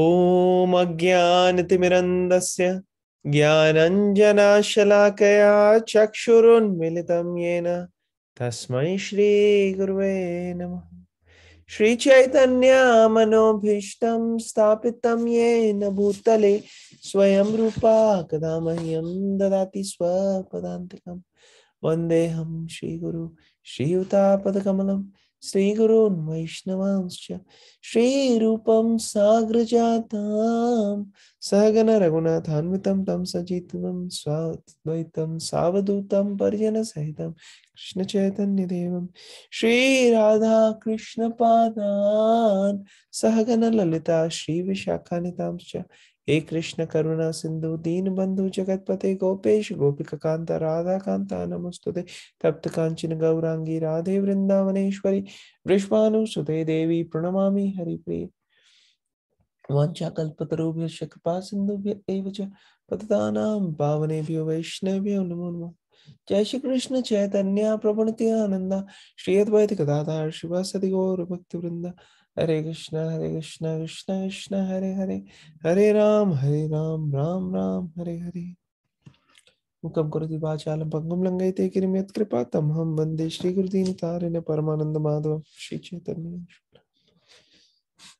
ॐ अज्ञानतिमिरन्दस्य ज्ञानञ्जनाशलाकया चक्षुरुन्मिलितं येन तस्मै श्रीगुर्वे नमः श्रीचैतन्यामनोभीष्टं स्थापितं येन भूतले स्वयं रूपा कदा मह्यं ददाति स्वपदान्तिकं वन्देऽहं श्रीगुरु श्रीयुतापदकमलम् श्रीगुरून् वैष्णवांश्च श्रीरूपं साग्रजातां सहगणरघुनाथान्वितं तं सचित्वं स्वाद्वैतं सावधूतं पर्जनसहितं कृष्णचैतन्यदेवं श्रीराधाकृष्णपादान् सहगणललिता श्रीविशाखानितांश्च हे कृष्ण करुणा सिंधु दीन बंधु पते गोपेश गोपिका कांता राधा कांता नमस्तुते तप्त कांचन गौरांगी राधे वृंदावनेश्वरी सुते देवी प्रणमामि हरिप्रिय कल्पतरुभ्य कृपा सिन्धुभ्य एव च पतितानां पावनेभ्यो नमो नमः जय श्री कृष्ण चैतन्य प्रवणते आनंद श्री अद्वैत कदाधार शिवासदि गौर भक्तवृंदा हरे कृष्ण हरे कृष्ण कृष्ण कृष्ण हरे हरे हरे राम हरे राम राम राम हरे हरे मुखम कुरुति तम हम लङ्घयते श्री यत्कृपा तं हं परमानंद Madhav Shri Chaitanya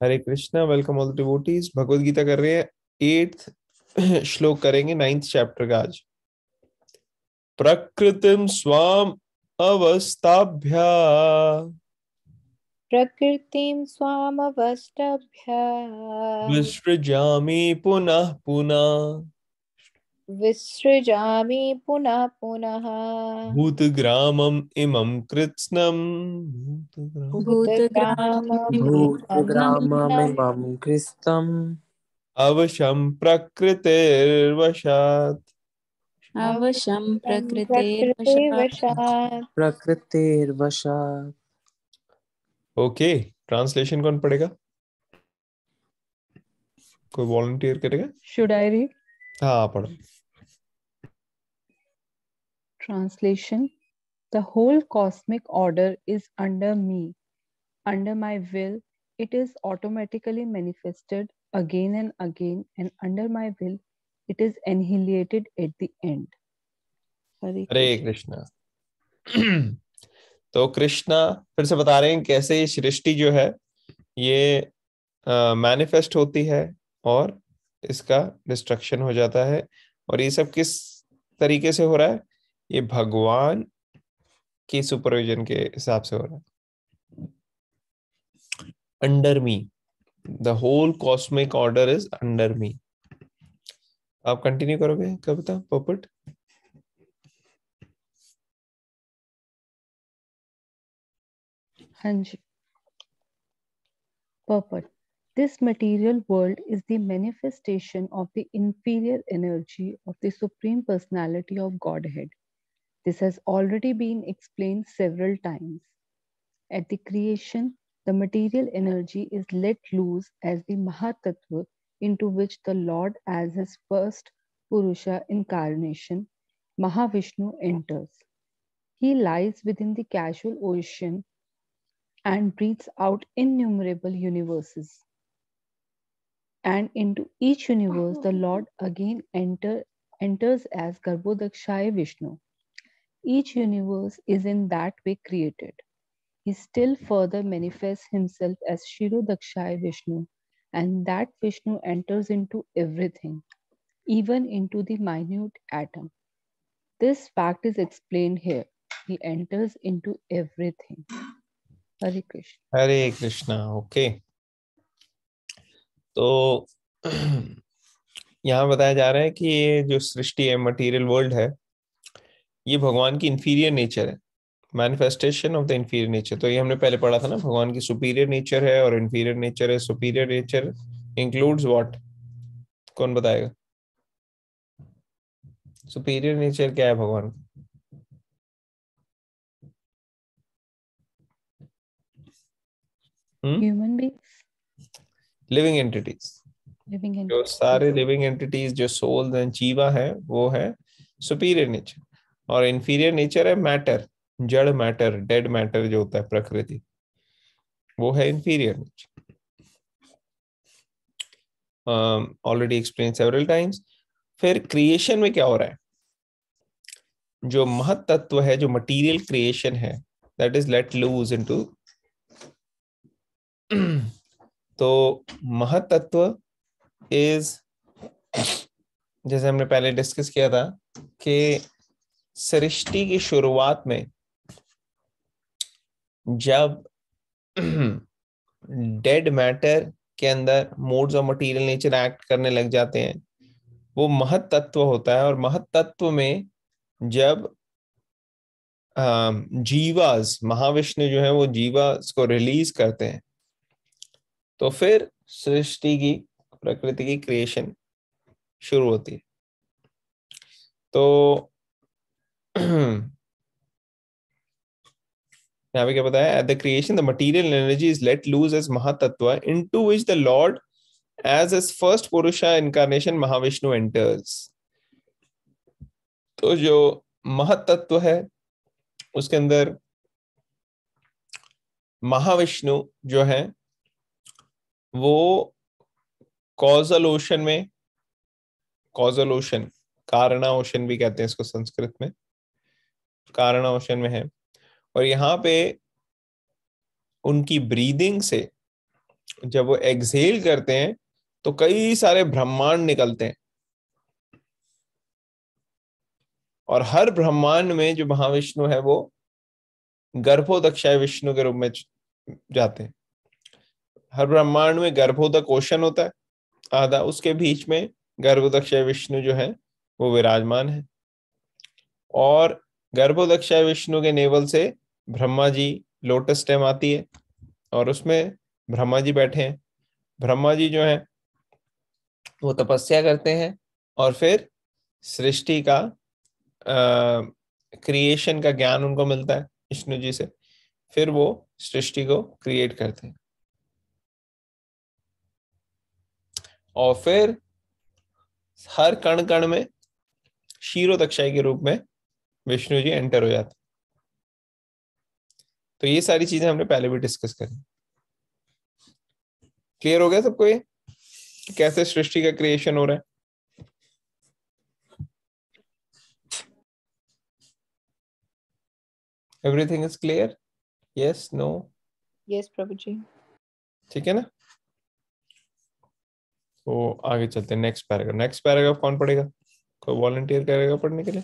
Hare Krishna welcome all devotees Bhagavad Gita कर रहे हैं एट्थ श्लोक करेंगे नाइन्थ चैप्टर का आज प्रकृतिम स्वाम अवस्थाभ्या प्रकृतिं स्वामवष्टभ्य विसृजामि पुनः पुनः विसृजामि पुनः पुनः भूतग्रामम् इमं कृत्स्नम् कृत्स्नम् अवशं प्रकृतिर्वशात् अवशं प्रकृतिर्वशात् प्रकृतिर्वशात् ओके ट्रांसलेशन कौन पढ़ेगा कोई वॉलंटियर करेगा शुड आई रीड हाँ पढ़ो translation The whole cosmic order is under me. Under my will, it is automatically manifested again and again, and under my will, it is annihilated at the end. Hare, Hare Krishna. Krishna. तो कृष्णा फिर से बता रहे हैं कैसे ये सृष्टि जो है ये मैनिफेस्ट होती है और इसका डिस्ट्रक्शन हो जाता है और ये सब किस तरीके से हो रहा है ये भगवान के सुपरविजन के हिसाब से हो रहा है under me the whole cosmic order is under me आप कंटिन्यू करोगे कविता पोपट Anj. Purport. This material world is the manifestation of the inferior energy of the Supreme Personality of Godhead. This has already been explained several times. At the creation, the material energy is let loose as the Mahatattva into which the Lord, as his first Purusha incarnation, Mahavishnu enters. He lies within the casual ocean and breathes out innumerable universes. And into each universe, the Lord again enter, enters as Garbhodakshaya Vishnu. Each universe is in that way created. He still further manifests himself as Shirodakshaya Vishnu, and that Vishnu enters into everything, even into the minute atom. This fact is explained here. He enters into everything. Hare Krishna Hare Krishna okay तो यहाँ बताया जा रहा है कि ये जो सृष्टि है मटेरियल वर्ल्ड है ये भगवान की इंफीरियर नेचर है manifestation of the inferior nature तो ये हमने पहले पढ़ा था ना भगवान की सुपीरियर नेचर है और इंफीरियर नेचर है सुपीरियर नेचर इंक्लूड्स व्हाट कौन बताएगा सुपीरियर नेचर क्या है भगवान का human beings living entities living जो सारे लिविंग एंटिटीज जो सोल एंड जीवा है वो है सुपीरियर नेचर और इंफीरियर नेचर है मैटर जड़ मैटर डेड मैटर जो होता है प्रकृति वो है inferior nature already explain several times फिर क्रिएशन में क्या हो रहा है जो महत तत्व है जो मटेरियल क्रिएशन है that is let loose into तो महतत्व इज जैसे हमने पहले डिस्कस किया था कि सृष्टि की शुरुआत में जब डेड मैटर के अंदर modes of material nature act करने लग जाते हैं वो महतत्व तत्व होता है और महतत्व में जब जीवास महाविष्णु जो है वो जीवास को रिलीज करते हैं तो फिर सृष्टि की प्रकृति की क्रिएशन शुरू होती है तो यहाँ पे क्या बताया at the creation the material energy is let loose as mahattattva into which the Lord as as first purusha incarnation Mahavishnu enters तो जो महातत्व है उसके अंदर महाविष्णु जो है वो कॉजल ओशन में कॉजल ओशन कारणा ओशन भी कहते हैं इसको संस्कृत में कारणा ओशन में है और यहाँ पे उनकी ब्रीदिंग से जब वो एक्सहेल करते हैं तो कई सारे ब्रह्मांड निकलते हैं और हर ब्रह्मांड में जो महाविष्णु है वो गर्भोदक्षाय विष्णु के रूप में जाते हैं हर ब्रह्मांड में गर्भोदक ओशन होता है आधा उसके बीच में गर्भोदक्ष विष्णु जो है वो विराजमान है और गर्भोदक्ष विष्णु के नेवल से ब्रह्मा जी लोटस स्टेम आती है और उसमें ब्रह्मा जी बैठे हैं ब्रह्मा जी जो है वो तपस्या करते हैं और फिर सृष्टि का क्रिएशन का ज्ञान उनको मिलता है विष्णु जी से फिर वो सृष्टि को क्रिएट करते हैं और फिर हर कण कण में शीरो के रूप में विष्णु जी एंटर हो जाते तो ये सारी चीजें हमने पहले भी डिस्कस करी क्लियर हो गया सबको ये कैसे सृष्टि का क्रिएशन हो रहा है everything is clear yes no yes Prabhu ji ठीक है ना तो आगे चलते हैं नेक्स्ट पैराग्राफ नेक्स्ट पैराग्राफ कौन पढ़ेगा कोई वॉलंटियर करेगा पढ़ने के लिए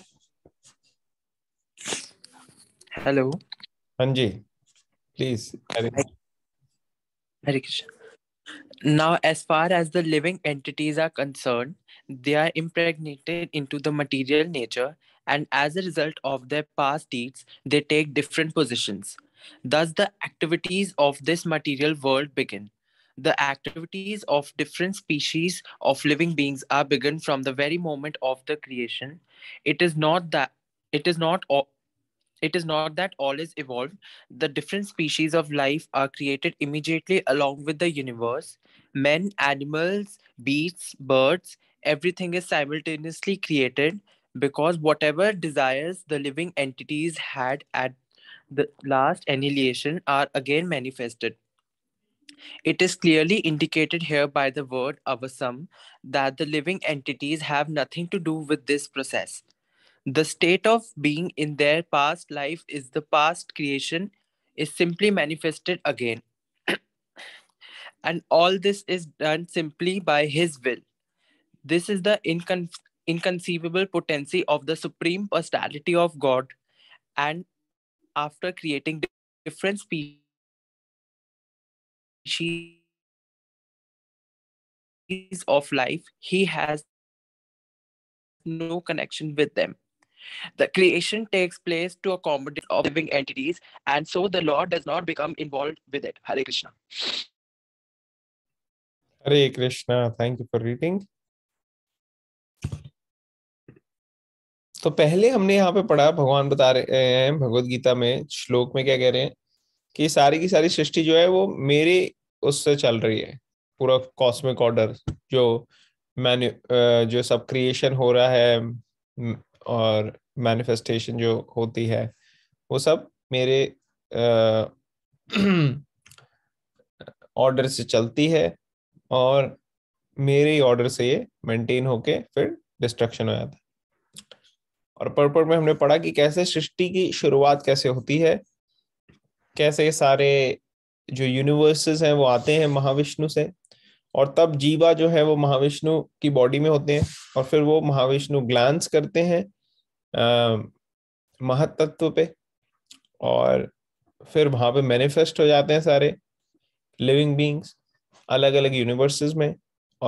हेलो हाँ जी please Hare Krishna now as far as the living entities are concerned they are impregnated into the material nature and as a result of their past deeds they take different positions thus the activities of this material world begin the activities of different species of living beings are begun from the very moment of the creation it is not that it is not it is not that all is evolved the different species of life are created immediately along with the universe men animals beasts birds everything is simultaneously created because whatever desires the living entities had at the last annihilation are again manifested it is clearly indicated here by the word avasam that the living entities have nothing to do with this process. The state of being in their past life is the past creation is simply manifested again. and all this is done simply by his will. This is the incon- inconceivable potency of the supreme personality of God. And after creating different species, cheese of life, he has no connection with them. The creation takes place to accommodate of living entities, and so the Lord does not become involved with it. Hare Krishna. Hare Krishna. Thank you for reading. तो पहले हमने यहाँ पे पढ़ा भगवान बता रहे हैं भगवत गीता में श्लोक में क्या कह रहे हैं कि सारी की सारी सृष्टि जो है वो मेरे उससे चल रही है पूरा कॉस्मिक ऑर्डर जो मैन जो सब क्रिएशन हो रहा है और मैनिफेस्टेशन जो होती है वो सब मेरे ऑर्डर से चलती है और मेरे ही ऑर्डर से ये मेंटेन होके फिर डिस्ट्रक्शन हो जाता है और पर्पट में हमने पढ़ा कि कैसे सृष्टि की शुरुआत कैसे होती है कैसे सारे जो यूनिवर्सेस हैं वो आते हैं महाविष्णु से और तब जीवा जो है वो महाविष्णु की बॉडी में होते हैं और फिर वो महाविष्णु ग्लांस करते हैं महतत्व पे और फिर वहाँ पे मैनिफेस्ट हो जाते हैं सारे लिविंग बींग्स अलग अलग यूनिवर्सेस में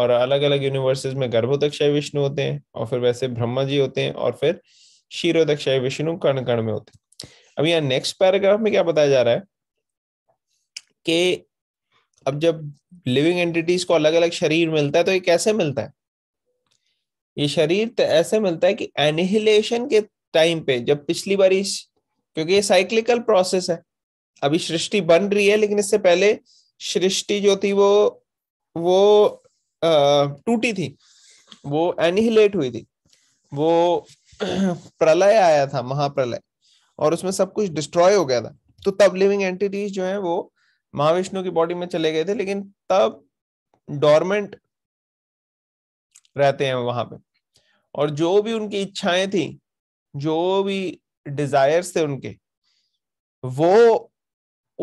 और अलग अलग यूनिवर्सेस में गर्भोदक्षय विष्णु होते हैं और फिर वैसे ब्रह्मा जी होते हैं और फिर क्षीरोदक्षय विष्णु कर्ण कर्ण में होते हैं अब यहाँ नेक्स्ट पैराग्राफ में क्या बताया जा रहा है कि अब जब लिविंग एंटिटीज को अलग अलग शरीर मिलता है तो ये कैसे मिलता है ये शरीर ऐसे मिलता है कि एनिहिलेशन के टाइम पे जब पिछली बार क्योंकि ये साइक्लिकल प्रोसेस है अभी सृष्टि बन रही है लेकिन इससे पहले सृष्टि जो थी वो वो टूटी थी वो एनिहिलेट हुई थी वो प्रलय आया था महाप्रलय और उसमें सब कुछ डिस्ट्रॉय हो गया था तो तब लिविंग एंटिटीज जो है वो महाविष्णु की बॉडी में चले गए थे लेकिन तब डॉर्मेंट रहते हैं वहां पे और जो भी उनकी इच्छाएं थी जो भी डिजायर्स थे उनके वो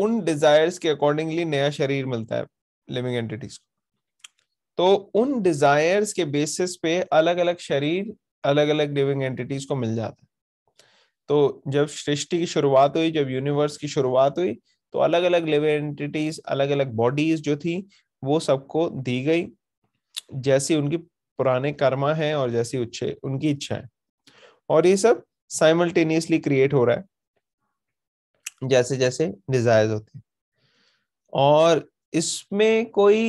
उन डिजायर्स के अकॉर्डिंगली नया शरीर मिलता है लिविंग एंटिटीज को तो उन डिजायर्स के बेसिस पे अलग अलग शरीर अलग अलग लिविंग एंटिटीज को मिल जाता है तो जब सृष्टि की शुरुआत हुई जब यूनिवर्स की शुरुआत हुई तो अलग अलग लिविंग एंटिटीज अलग अलग बॉडीज जो थी वो सबको दी गई जैसी उनकी पुराने कर्मा है और जैसी उच्छे उनकी इच्छा है और ये सब साइमल्टेनियसली क्रिएट हो रहा है जैसे जैसे डिजायर्स होते हैं और इसमें कोई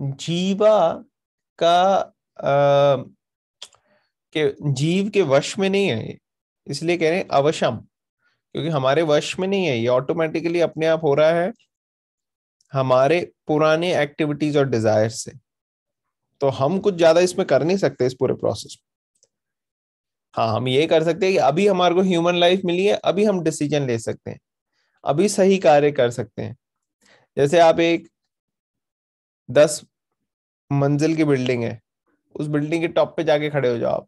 जीवा का आ, के जीव के वश में नहीं है इसलिए कह रहे हैं अवशम क्योंकि हमारे वश में नहीं है ये ऑटोमेटिकली अपने आप हो रहा है हमारे पुराने एक्टिविटीज और डिजायर से तो हम कुछ ज्यादा इसमें कर नहीं सकते इस पूरे प्रोसेस में हाँ हम ये कर सकते हैं कि अभी हमारे को ह्यूमन लाइफ मिली है अभी हम डिसीजन ले सकते हैं अभी सही कार्य कर सकते हैं जैसे आप एक दस मंजिल की बिल्डिंग है उस बिल्डिंग के टॉप पे जाके खड़े हो जाओ आप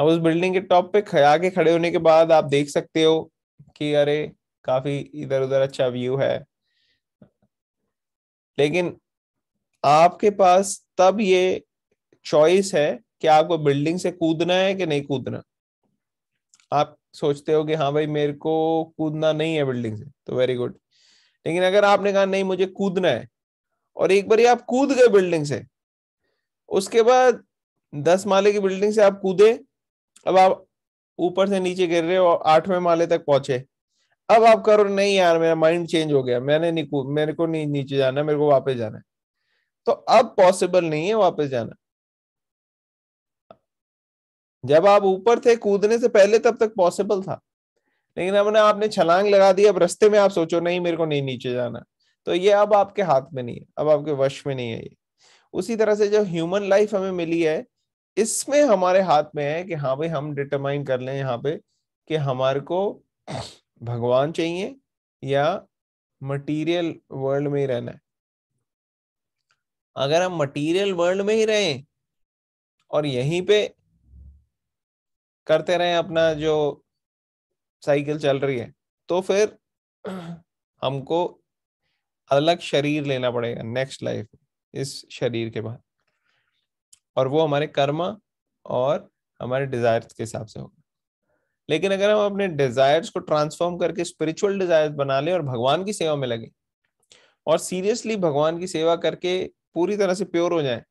अब उस बिल्डिंग के टॉप पे के खड़े होने के बाद आप देख सकते हो कि अरे काफी इधर उधर अच्छा व्यू है लेकिन आपके पास तब ये चॉइस है कि आपको बिल्डिंग से कूदना है कि नहीं कूदना आप सोचते हो कि हाँ भाई मेरे को कूदना नहीं है बिल्डिंग से तो वेरी गुड लेकिन अगर आपने कहा नहीं मुझे कूदना है और एक बार आप कूद गए बिल्डिंग से उसके बाद दस माले की बिल्डिंग से आप कूदे अब आप ऊपर से नीचे गिर रहे हो आठवें माले तक पहुंचे अब आप करो नहीं यार मेरा माइंड चेंज हो गया मैंने मेरे को नहीं नीचे जाना मेरे को वापस जाना है तो अब पॉसिबल नहीं है वापस जाना जब आप ऊपर थे कूदने से पहले तब तक पॉसिबल था लेकिन अब ना आपने छलांग लगा दी अब रस्ते में आप सोचो नहीं मेरे को नहीं नीचे जाना तो ये अब आपके हाथ में नहीं है अब आपके वश में नहीं है ये उसी तरह से जो ह्यूमन लाइफ हमें मिली है इसमें हमारे हाथ में है कि हाँ भाई हम डिटरमाइन कर लें यहाँ पे कि हमारे को भगवान चाहिए या मटेरियल वर्ल्ड में ही रहना है अगर हम मटेरियल वर्ल्ड में ही रहें और यहीं पे करते रहें अपना जो साइकिल चल रही है तो फिर हमको अलग शरीर लेना पड़ेगा नेक्स्ट लाइफ इस शरीर के बाद और वो हमारे कर्म और हमारे डिजायर्स के हिसाब से होगा लेकिन अगर हम अपने डिजायर्स को ट्रांसफॉर्म करके स्पिरिचुअल डिजायर्स बना लें और भगवान की सेवा में लगे और सीरियसली भगवान की सेवा करके पूरी तरह से प्योर हो जाए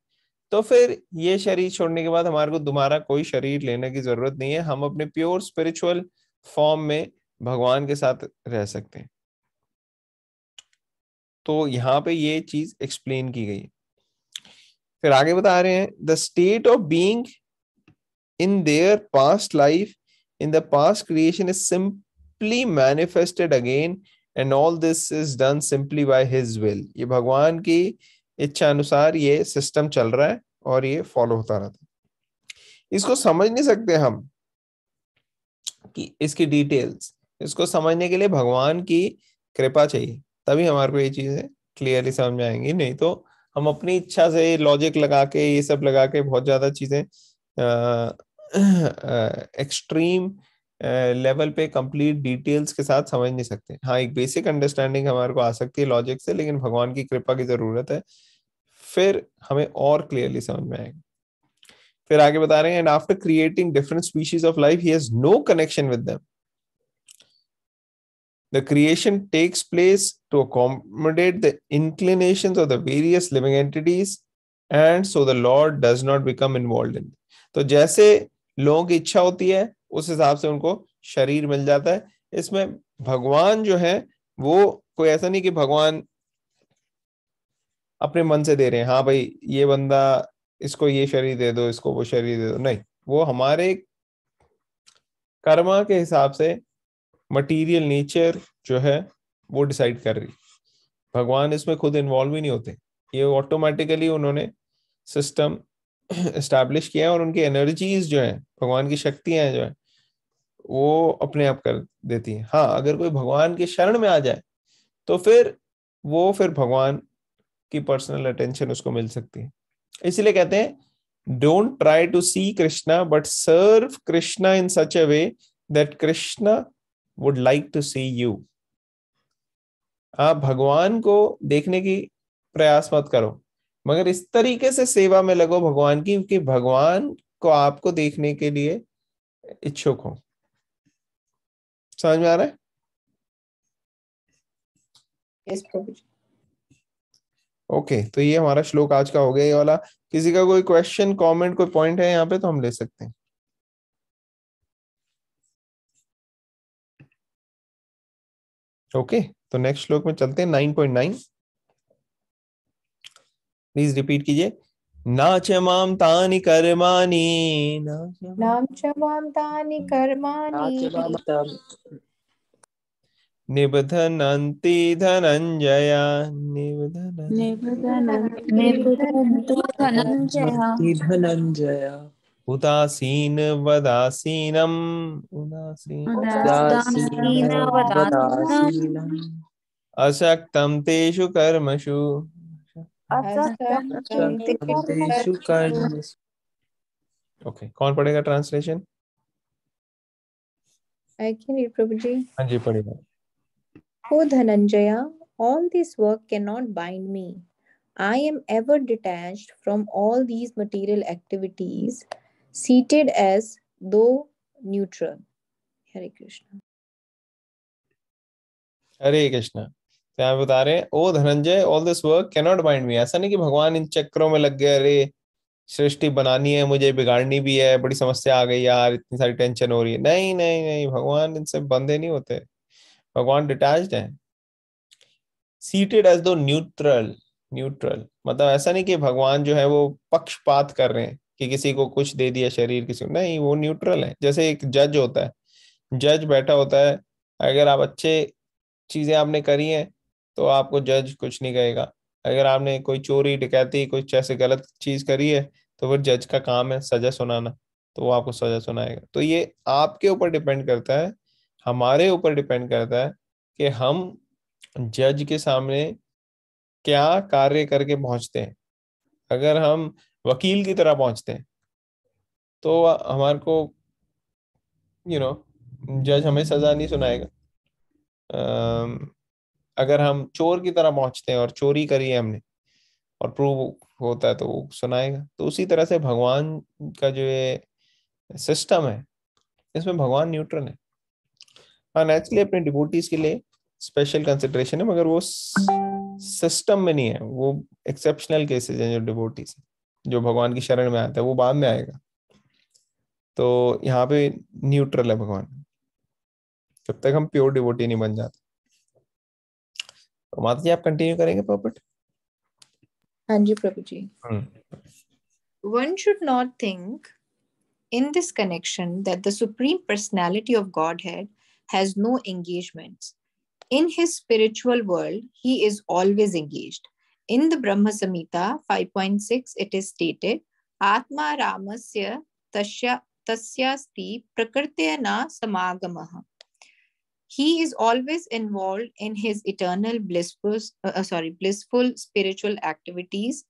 तो फिर ये शरीर छोड़ने के बाद हमारे को दोबारा कोई शरीर लेने की जरूरत नहीं है हम अपने प्योर स्पिरिचुअल फॉर्म में भगवान के साथ रह सकते हैं तो यहाँ पे ये चीज एक्सप्लेन की गई है फिर आगे बता रहे हैं the state of being in their past life in the past creation is simply manifested again and all this is done simply by his will ये भगवान की इच्छा अनुसार ये सिस्टम चल रहा है और ये फॉलो होता रहता है इसको समझ नहीं सकते हम कि इसकी डिटेल्स इसको समझने के लिए भगवान की कृपा चाहिए तभी हमारे को ये चीजें क्लियरली समझ में आएंगी नहीं तो हम अपनी इच्छा से लॉजिक लगा के ये सब लगा के बहुत ज्यादा चीजें एक्सट्रीम लेवल पे कंप्लीट डिटेल्स के साथ समझ नहीं सकते हाँ एक बेसिक अंडरस्टैंडिंग हमारे को आ सकती है लॉजिक से लेकिन भगवान की कृपा की जरूरत है फिर हमें और क्लियरली समझ में आएगा फिर आगे बता रहे हैं and after creating different species of life he has no connection with them The creation takes place to accommodate the inclinations of the various living entities, and so the Lord does not become involved in. तो जैसे लोगों की इच्छा होती है उस हिसाब से उनको शरीर मिल जाता है इसमें भगवान जो है वो कोई ऐसा नहीं कि भगवान अपने मन से दे रहे हैं हाँ भाई ये बंदा इसको ये शरीर दे दो इसको वो शरीर दे दो नहीं वो हमारे कर्मा के हिसाब से मटीरियल नेचर जो है वो डिसाइड कर रही भगवान इसमें खुद इन्वॉल्व ही नहीं होते ये ऑटोमेटिकली उन्होंने सिस्टम इस्टेब्लिश किया है और उनकी एनर्जीज जो है भगवान की शक्तियां जो है वो अपने आप कर देती हैं हाँ अगर कोई भगवान के शरण में आ जाए तो फिर वो फिर भगवान की पर्सनल अटेंशन उसको मिल सकती है इसलिए कहते हैं don't try to see Krishna but serve Krishna in such a way that Krishna would like to see you आप भगवान को देखने की प्रयास मत करो मगर इस तरीके से सेवा में लगो भगवान की कि भगवान को आपको देखने के लिए इच्छुक हो समझ में आ रहा है yes, ओके okay, तो ये हमारा श्लोक आज का हो गया ये वाला किसी का कोई क्वेश्चन कमेंट कोई पॉइंट है यहाँ पे तो हम ले सकते हैं ओके तो नेक्स्ट श्लोक में चलते हैं nine point nine please repeat कीजिए ना च माम तानि कर्माणि नाम च माम तानि कर्माणि निबधनन्ति धनञ्जय निबधनन्ति धनञ्जय उदासीन वदासीनम अशक्तम तेषु कर्मषु ओके कौन पढ़ेगा translation I activities seated as though neutral. Hare Krishna. Hare Krishna. तो यहाँ बता रहे हैं O Dhananjaya all this work cannot mind me ऐसा नहीं कि भगवान इन चक्रों में लग गए अरे सृष्टि बनानी है मुझे बिगाड़नी भी है बड़ी समस्या आ गई यार इतनी सारी टेंशन हो रही है नहीं नहीं नहीं भगवान इनसे बंधे नहीं होते भगवान डिटैच है seated as though neutral neutral मतलब ऐसा नहीं कि भगवान जो है वो पक्षपात कर रहे हैं कि किसी को कुछ दे दिया शरीर किसी को नहीं वो न्यूट्रल है जैसे एक जज होता है जज बैठा होता है अगर आप अच्छे चीजें आपने करी हैं तो आपको जज कुछ नहीं कहेगा अगर आपने कोई चोरी डकैती कुछ ऐसे गलत चीज करी है तो फिर जज का काम है सजा सुनाना तो वो आपको सजा सुनाएगा तो ये आपके ऊपर डिपेंड करता है हमारे ऊपर डिपेंड करता है कि हम जज के सामने क्या कार्य करके पहुंचते हैं अगर हम वकील की तरह पहुंचते हैं तो हमारे को यू नो जज हमें सजा नहीं सुनाएगा अगर हम चोर की तरह पहुंचते हैं और चोरी करी है हमने और प्रूव होता है तो वो सुनाएगा तो उसी तरह से भगवान का जो ये सिस्टम है इसमें भगवान न्यूट्रल है हाँ नेचुरली अपने डिबोटीज के लिए स्पेशल कंसिडरेशन है मगर वो सिस्टम में नहीं है वो एक्सेप्शनल केसेज हैं जो डिबोटीज हैं जो भगवान की शरण में आता है वो बाद में आएगा तो यहाँ पे न्यूट्रल है भगवान जब तक हम प्योर डिवोटी नहीं बन जाते तो माता जी आप कंटिन्यू करेंगे प्रॉपर्ट हाँ जी Prabhu ji one should not think in this connection that the supreme personality of godhead has no engagements in his spiritual world he is always engaged in the Brahma Samhita 5.6, it is stated, Atma Ramasya tasya, tasyasti prakartena samagamaha. He is always involved in his eternal blissful, uh, uh, sorry, blissful spiritual activities,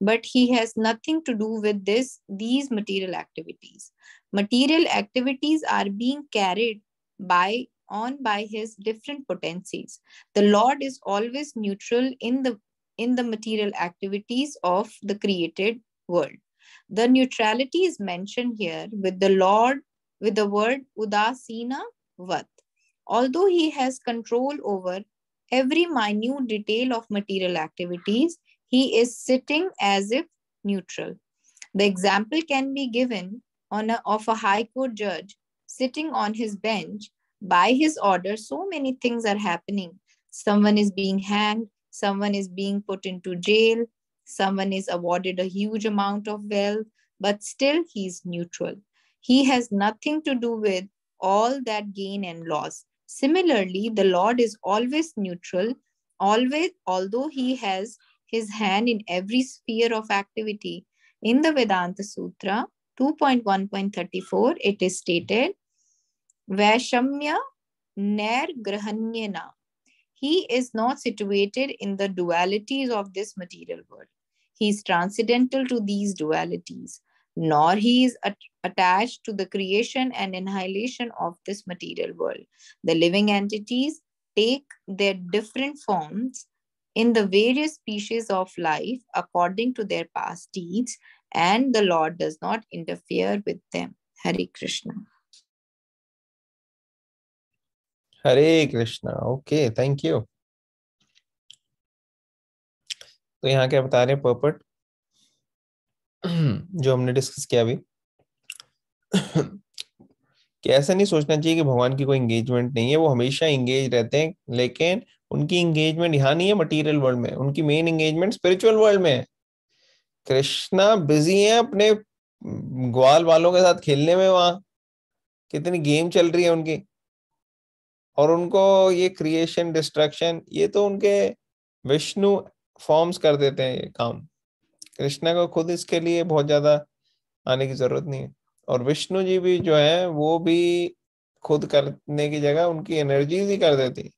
but he has nothing to do with this, these material activities. Material activities are being carried by on by his different potencies. The Lord is always neutral in the in the material activities of the created world. The neutrality is mentioned here with the Lord, with the word Udasina Vat. Although he has control over every minute detail of material activities, he is sitting as if neutral. The example can be given on a, of a high court judge sitting on his bench. By his order, so many things are happening. Someone is being hanged, someone is being put into jail, someone is awarded a huge amount of wealth, but still he's neutral. He has nothing to do with all that gain and loss. Similarly, the Lord is always neutral, always, although he has his hand in every sphere of activity. In the Vedanta Sutra 2.1.34, it is stated, Vaishamya Nair Grahanyena he is not situated in the dualities of this material world. He is transcendental to these dualities, nor he is at attached to the creation and annihilation of this material world. The living entities take their different forms in the various species of life according to their past deeds, and the Lord does not interfere with them. Hari Krishna. Hare Krishna okay thank you तो यहाँ क्या बता रहे हैं पर्पट जो हमने discuss किया अभी कि ऐसा नहीं सोचना चाहिए कि भगवान की कोई इंगेजमेंट नहीं है वो हमेशा इंगेज रहते हैं लेकिन उनकी इंगेजमेंट यहाँ नहीं है मटेरियल वर्ल्ड में उनकी मेन इंगेजमेंट स्पिरिचुअल वर्ल्ड में है कृष्णा बिजी है अपने ग्वाल वालों के साथ खेलने में वहां कितनी गेम चल रही है उनकी और उनको ये क्रिएशन डिस्ट्रक्शन ये तो उनके विष्णु फॉर्म्स कर देते हैं ये काम कृष्णा को खुद इसके लिए बहुत ज्यादा आने की जरूरत नहीं है और विष्णु जी भी जो है वो भी खुद करने की जगह उनकी एनर्जी ही कर देती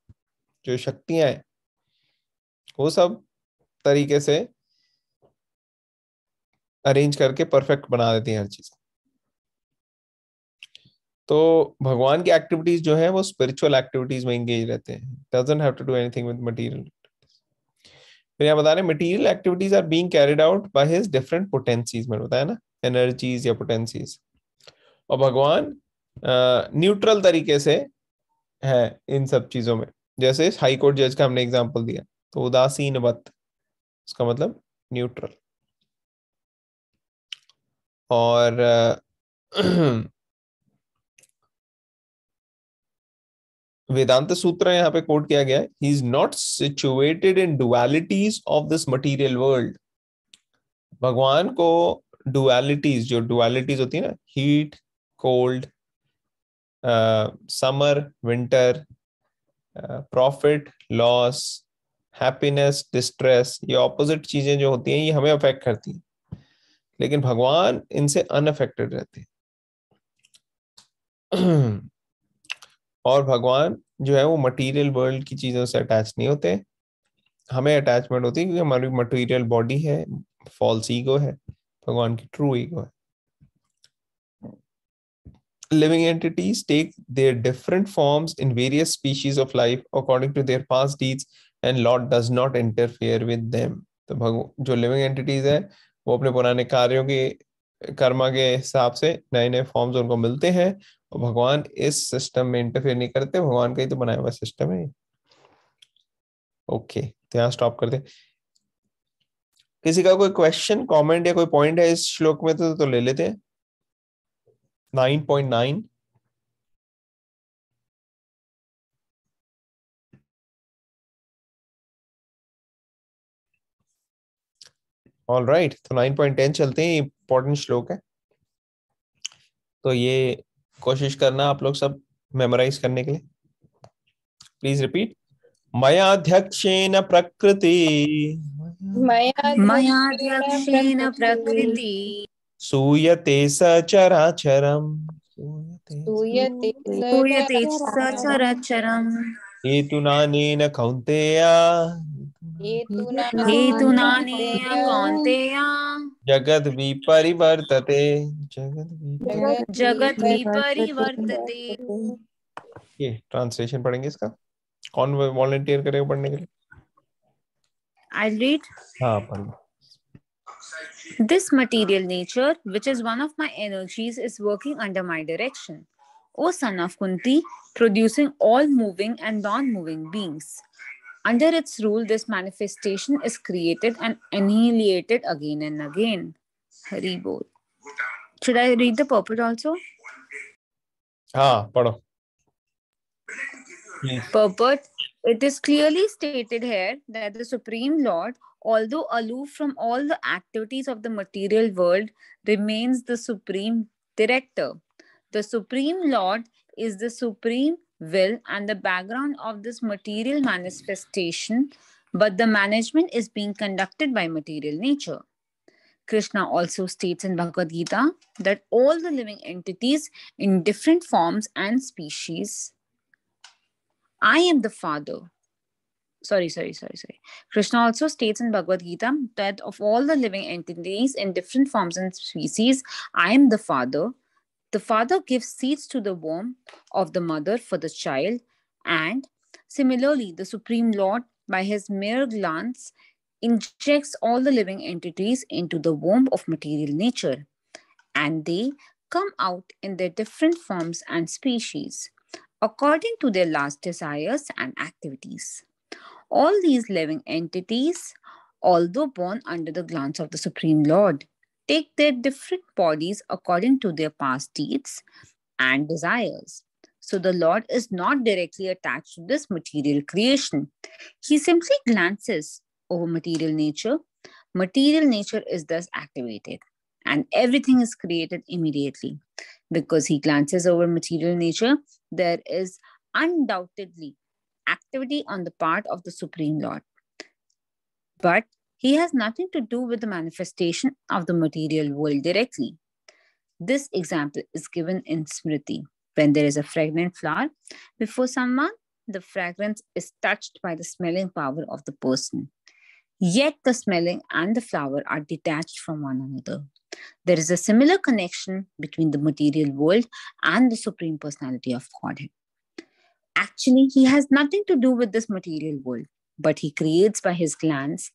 जो शक्तियां हैं वो सब तरीके से अरेंज करके परफेक्ट बना देती है हर चीज तो भगवान की एक्टिविटीज जो है वो स्पिरिचुअल एक्टिविटीज में इंगेज रहते हैं doesn't have to do anything with material फिर यहाँ बता रहे material activities are being carried out by his different potencies मैंने बताया ना एनर्जीज या पोटेंसीज और भगवान न्यूट्रल uh, तरीके से है इन सब चीजों में जैसे हाई कोर्ट जज का हमने एग्जांपल दिया तो उदासीन वत उसका मतलब न्यूट्रल और uh, वेदांत सूत्र यहाँ पे कोट किया गया है he is not situated in dualities of this material world भगवान को डुअलिटीज जो डुअलिटीज होती है ना heat cold summer winter profit loss happiness distress ये ऑपोजिट चीजें जो होती हैं ये हमें अफेक्ट करती हैं लेकिन भगवान इनसे अनअफेक्टेड रहते हैं और भगवान जो है वो मटेरियल वर्ल्ड की चीज़ों से अटैच नहीं होते हमें अटैचमेंट होती है क्योंकि हमारी मटेरियल बॉडी है फॉल्स ईगो है भगवान की ट्रू ईगो है living entities take their different forms in various species of life according to their past deeds and Lord does not interfere with them तो भगवान जो लिविंग एंटिटीज है वो अपने पुराने कार्यों के कर्मा के हिसाब से नए नए फॉर्म्स उनको मिलते हैं भगवान इस सिस्टम में इंटरफेयर नहीं करते भगवान का ही तो बनाया हुआ सिस्टम है ओके तो यहाँ स्टॉप करते किसी का कोई क्वेश्चन कमेंट या कोई पॉइंट है इस श्लोक में तो, तो ले लेते हैं nine point nine all right तो नाइन पॉइंट टेन चलते हैं इंपॉर्टेंट श्लोक है तो ये कोशिश करना आप लोग सब मेमोराइज करने के लिए प्लीज रिपीट मयाध्यक्षेन प्रकृति मयाध्यक्षेन प्रकृति सूयते सचराचरम सूयते सचराचरम् हेतुनानेन कौन्तेया हेतुनानेन कौन्तेया जगत भी परिवर्तते जगत जगत भी परिवर्तते ये ट्रांसलेशन पढ़ेंगे इसका कौन वॉलंटियर करेगा पढ़ने के लिए आई रीड हाँ पढ़ This material nature, which is one of my energies, is working under my direction. O son of Kunti, producing all moving and non moving beings. Under its rule, this manifestation is created and annihilated again and again. Haribol. Should I read the purport also? Ah, pardon. Purport. It is clearly stated here that the Supreme Lord, although aloof from all the activities of the material world, remains the Supreme Director. The Supreme Lord is the Supreme will and the background of this material manifestation, but the management is being conducted by material nature. Krishna also states in Bhagavad Gita that all the living entities in different forms and species, I am the Father. Sorry, sorry, sorry, sorry. Krishna also states in Bhagavad Gita that of all the living entities in different forms and species, I am the Father the father gives seeds to the womb of the mother for the child, and similarly, the Supreme Lord, by his mere glance, injects all the living entities into the womb of material nature, and they come out in their different forms and species, according to their last desires and activities. All these living entities, although born under the glance of the Supreme Lord, take their different bodies according to their past deeds and desires. So the Lord is not directly attached to this material creation. He simply glances over material nature. Material nature is thus activated, and everything is created immediately. Because he glances over material nature, there is undoubtedly activity on the part of the Supreme Lord. But he has nothing to do with the manifestation of the material world directly. This example is given in Smriti. When there is a fragrant flower before someone, the fragrance is touched by the smelling power of the person. Yet the smelling and the flower are detached from one another. There is a similar connection between the material world and the Supreme Personality of Godhead. Actually, he has nothing to do with this material world. but he creates by his glance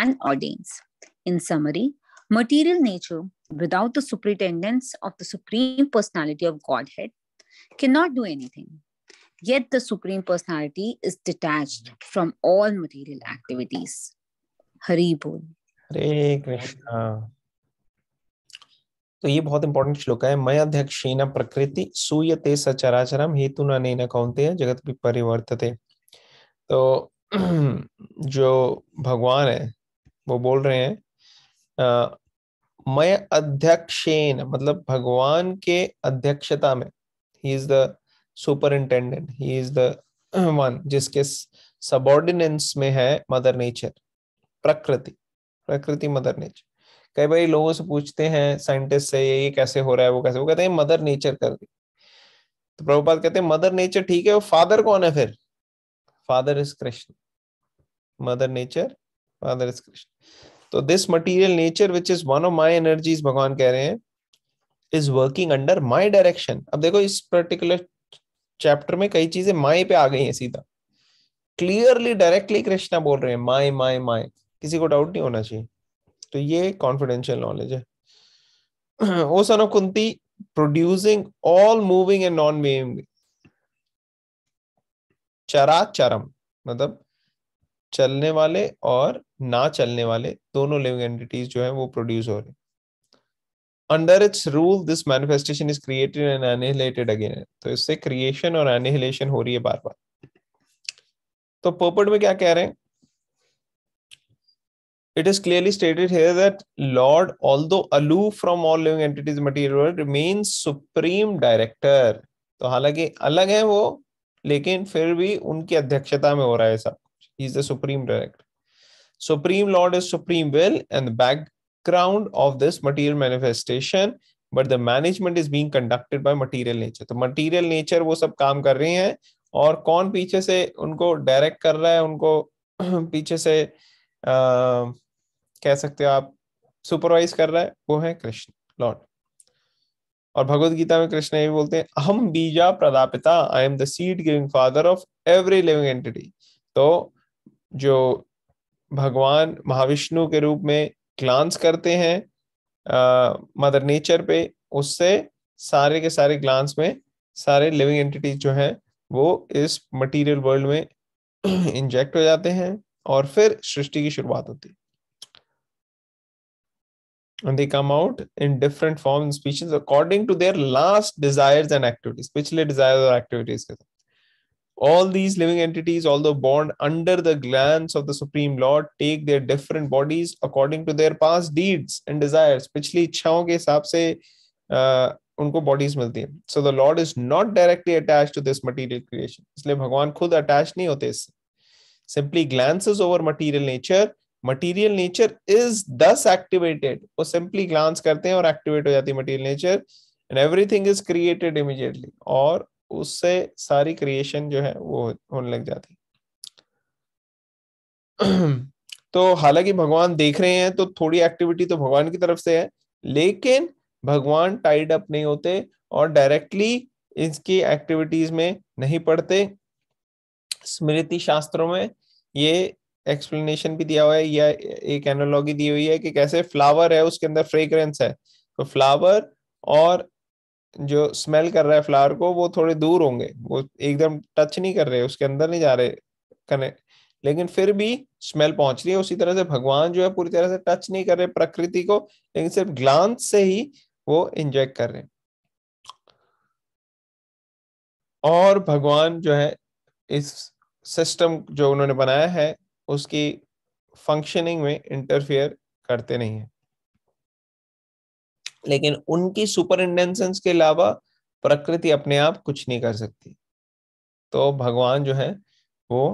and ordains. In summary, material nature, without the superintendence of the Supreme Personality of Godhead, cannot do anything. Yet the Supreme Personality is detached from all material activities. Hari Bol. हरे कृष्णा तो ये बहुत important श्लोक है मैं अध्यक्ष प्रकृति सूयते सचराचरम हेतु न कौनते जगत भी परिवर्तते तो जो भगवान है वो बोल रहे हैं मैं अध्यक्षेन मतलब भगवान के अध्यक्षता में he is the superintendent he is the one जिसके सबॉर्डिनेंस में है मदर नेचर प्रकृति प्रकृति मदर नेचर कई बार लोगों से पूछते हैं साइंटिस्ट से ये कैसे हो रहा है वो कैसे वो कहते हैं मदर नेचर कर दी तो प्रभुपाद कहते हैं मदर नेचर ठीक है वो फादर कौन है फिर father is krishna mother nature father is krishna so this material nature which is one of my energies bhagwan keh rahe hain is working under my direction अब देखो इस पर्टिकुलर चैप्टर में कई चीजें माए पे आ गई हैं सीधा क्लियरली डायरेक्टली कृष्णा बोल रहे हैं माए माए माए किसी को डाउट नहीं होना चाहिए तो ये कॉन्फिडेंशियल नॉलेज है O son of Kunti producing all moving and non moving चरा चरम मतलब चलने वाले और ना चलने वाले दोनों लिविंग एंटिटीज जो है वो प्रोड्यूस हो रहे under its rule this manifestation is created and annihilated again तो इससे क्रिएशन और एनिहिलेशन हो रही है बार बार तो पोपट में क्या कह रहे हैं it is clearly stated here that lord although aloof from all living entities material world remains supreme director तो हालांकि अलग है वो लेकिन फिर भी उनकी अध्यक्षता में हो रहा है सब कुछ is the supreme director supreme Lord is supreme will and background of this material manifestation but the management is being conducted by material nature तो मटीरियल नेचर वो सब काम कर रही हैं और कौन पीछे से उनको डायरेक्ट कर रहा है उनको पीछे से आ, कह सकते हो आप सुपरवाइज कर रहा है वो है कृष्ण लॉर्ड और भगवत गीता में कृष्ण ये बोलते हैं अहम बीजा प्रदापिता I am the seed giving father of every living entity तो जो भगवान महाविष्णु के रूप में ग्लांस करते हैं आ, मदर नेचर पे उससे सारे के सारे ग्लांस में सारे लिविंग एंटिटी जो हैं वो इस मटेरियल वर्ल्ड में इंजेक्ट हो जाते हैं और फिर सृष्टि की शुरुआत होती है and they come out in different forms and species according to their last desires and activities पिछले desires or activities all these living entities although born under the glance of the supreme lord take their different bodies according to their past deeds and desires Especially इच्छाओं के हिसाब से उनको bodies मिलती है so the Lord is not directly attach to this material creation इसलिए भगवान खुद अटैच नहीं होते इससे simply glances over material nature is thus activated वो सिंपली ग्लांस करते हैं और एक्टिवेट हो जाती है material nature and everything is created immediately और उससे सारी क्रिएशन जो है वो होने लग जाती तो हालांकि भगवान देख रहे हैं तो थोड़ी एक्टिविटी तो भगवान की तरफ से है लेकिन भगवान टाइड अप नहीं होते और डायरेक्टली इसकी एक्टिविटीज में नहीं पड़ते स्मृति शास्त्रों में ये एक्सप्लेनेशन भी दिया हुआ है या एक एनोलॉगी दी हुई है कि कैसे फ्लावर है उसके अंदर फ्रेग्रेंस है तो फ्लावर और जो स्मेल कर रहा है फ्लावर को वो थोड़े दूर होंगे वो एकदम टच नहीं कर रहे उसके अंदर नहीं जा रहे कनेक्ट लेकिन फिर भी स्मेल पहुंच रही है उसी तरह से भगवान जो है पूरी तरह से टच नहीं कर रहे प्रकृति को लेकिन सिर्फ ग्लांस से ही वो इंजेक्ट कर रहे और भगवान जो है इस सिस्टम जो उन्होंने बनाया है उसकी फंक्शनिंग में इंटरफेयर करते नहीं है लेकिन उनकी सुपर इंटेंशंस के अलावा प्रकृति अपने आप कुछ नहीं कर सकती तो भगवान जो है वो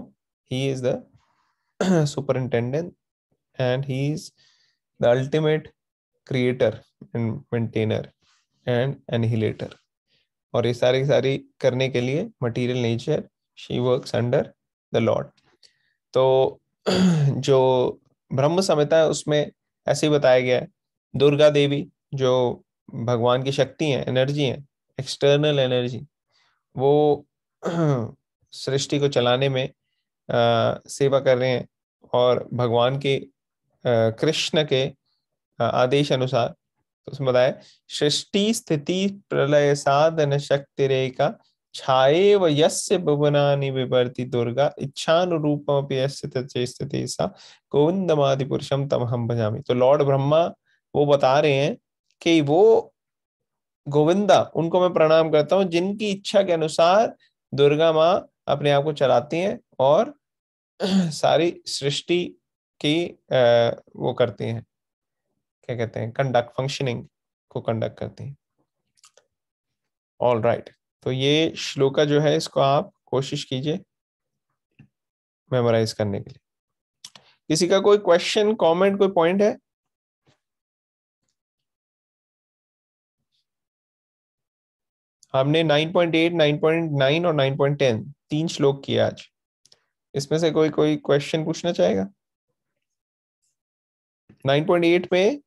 he is the intendant and he is the ultimate creator and maintainer and annihilator और ये सारी सारी करने के लिए material nature she works under the Lord तो जो ब्रह्म संहिता है उसमें ऐसे ही बताया गया है दुर्गा देवी जो भगवान की शक्ति है एनर्जी है एक्सटर्नल एनर्जी वो सृष्टि को चलाने में आ, सेवा कर रहे हैं और भगवान के कृष्ण के आ, आदेश अनुसार तो उसमें बताया सृष्टि स्थिति प्रलय साधन शक्ति रेखा छाए व यस्य भुवनानि विवर्ति दुर्गा इच्छानुरूपमपि यस्य तचे स्थिति सा गोविंदमादि पुरुषम तम हम भजामी तो लॉर्ड ब्रह्मा वो बता रहे हैं कि वो गोविंदा उनको मैं प्रणाम करता हूँ जिनकी इच्छा के अनुसार दुर्गा माँ अपने आप को चलाती हैं और सारी सृष्टि की वो करती हैं क्या कहते हैं कंडक्ट फंक्शनिंग को कंडक्ट करती हैं ऑल राइट right. तो ये श्लोका जो है इसको आप कोशिश कीजिए मेमोराइज करने के लिए किसी का कोई क्वेश्चन कमेंट कोई पॉइंट है हमने 9.8, 9.9 और 9.10 तीन श्लोक किए आज इसमें से कोई कोई क्वेश्चन पूछना चाहेगा 9.8 में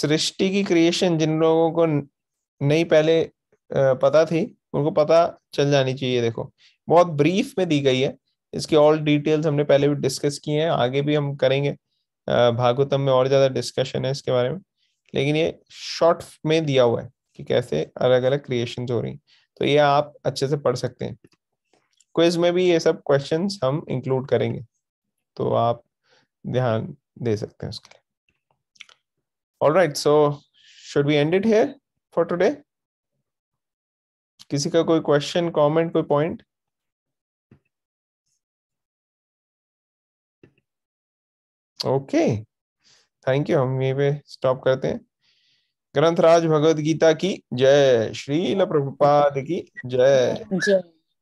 सृष्टि की क्रिएशन जिन लोगों को नहीं पहले पता थी उनको पता चल जानी चाहिए देखो बहुत ब्रीफ में दी गई है इसकी ऑल डिटेल्स हमने पहले भी डिस्कस किए हैं आगे भी हम करेंगे भागवतम में और ज़्यादा डिस्कशन है इसके बारे में लेकिन ये शॉर्ट में दिया हुआ है कि कैसे अलग अलग क्रिएशन हो रही तो ये आप अच्छे से पढ़ सकते हैं क्विज में भी ये सब क्वेश्चन हम इंक्लूड करेंगे तो आप ध्यान दे सकते हैं उसके लिए all right so should be ended here for today किसी का कोई क्वेश्चन कमेंट कोई पॉइंट ओके थैंक यू हम यहीं पे स्टॉप करते हैं ग्रंथराज भगवत गीता की जय श्रील प्रभुपाद की जय जय